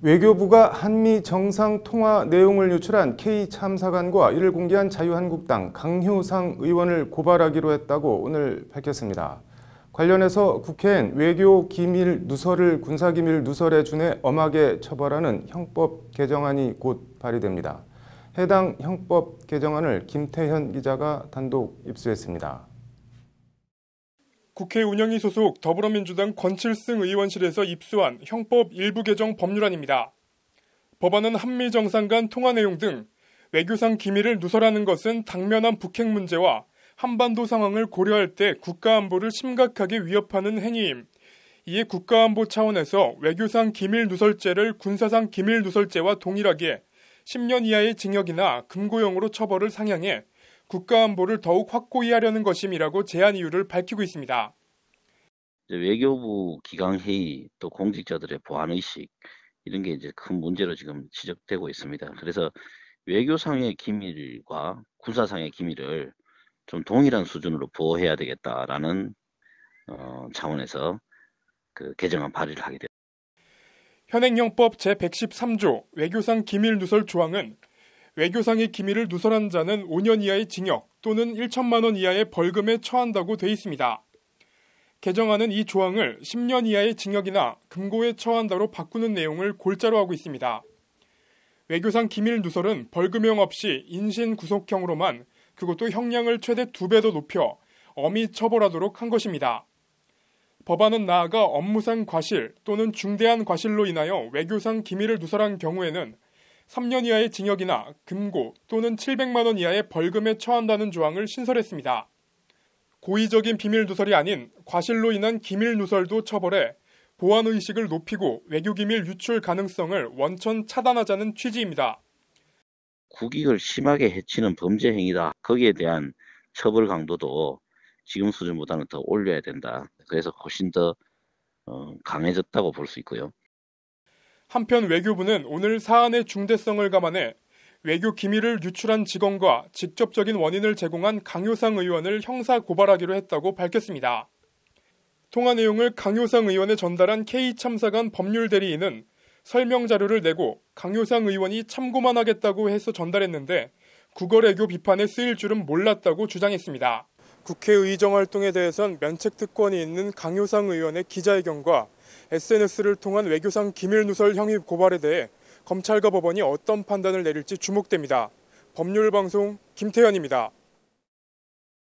외교부가 한미 정상 통화 내용을 유출한 K 참사관과 이를 공개한 자유한국당 강효상 의원을 고발하기로 했다고 오늘 밝혔습니다. 관련해서 국회엔 외교 기밀 누설을 군사기밀 누설에 준해 엄하게 처벌하는 형법 개정안이 곧 발의됩니다. 해당 형법 개정안을 김태현 기자가 단독 입수했습니다. 국회 운영위 소속 더불어민주당 권칠승 의원실에서 입수한 형법 일부 개정 법률안입니다. 법안은 한미 정상 간 통화 내용 등 외교상 기밀을 누설하는 것은 당면한 북핵 문제와 한반도 상황을 고려할 때 국가안보를 심각하게 위협하는 행위임. 이에 국가안보 차원에서 외교상 기밀 누설죄를 군사상 기밀 누설죄와 동일하게 10년 이하의 징역이나 금고형으로 처벌을 상향해 국가안보를 더욱 확고히 하려는 것임이라고 제안 이유를 밝히고 있습니다. 외교부 기강회의 또 공직자들의 보안의식 이런 게 이제 큰 문제로 지금 지적되고 있습니다. 그래서 외교상의 기밀과 군사상의 기밀을 좀 동일한 수준으로 보호해야 되겠다라는 어, 차원에서 그 개정안 발의를 하게 됩니다. 현행영법 제113조 외교상 기밀 누설 조항은 외교상의 기밀을 누설한 자는 5년 이하의 징역 또는 1천만 원 이하의 벌금에 처한다고 돼 있습니다. 개정안은 이 조항을 10년 이하의 징역이나 금고에 처한다로 바꾸는 내용을 골자로 하고 있습니다. 외교상 기밀 누설은 벌금형 없이 인신 구속형으로만 그것도 형량을 최대 2배 더 높여 엄히 처벌하도록 한 것입니다. 법안은 나아가 업무상 과실 또는 중대한 과실로 인하여 외교상 기밀을 누설한 경우에는 3년 이하의 징역이나 금고 또는 700만 원 이하의 벌금에 처한다는 조항을 신설했습니다. 고의적인 비밀 누설이 아닌 과실로 인한 기밀 누설도 처벌해 보안 의식을 높이고 외교 기밀 유출 가능성을 원천 차단하자는 취지입니다. 국익을 심하게 해치는 범죄 행위다. 거기에 대한 처벌 강도도 지금 수준보다는 더 올려야 된다. 그래서 훨씬 더 어, 강해졌다고 볼 수 있고요. 한편 외교부는 오늘 사안의 중대성을 감안해 외교 기밀을 유출한 직원과 직접적인 원인을 제공한 강효상 의원을 형사 고발하기로 했다고 밝혔습니다. 통화 내용을 강효상 의원에 전달한 K 참사관 법률 대리인은 설명 자료를 내고 강효상 의원이 참고만 하겠다고 해서 전달했는데 국어 외교 비판에 쓰일 줄은 몰랐다고 주장했습니다. 국회의정 활동에 대해선 면책 특권이 있는 강효상 의원의 기자회견과 SNS를 통한 외교상 기밀 누설 혐의 고발에 대해 검찰과 법원이 어떤 판단을 내릴지 주목됩니다. 법률 방송 김태현입니다.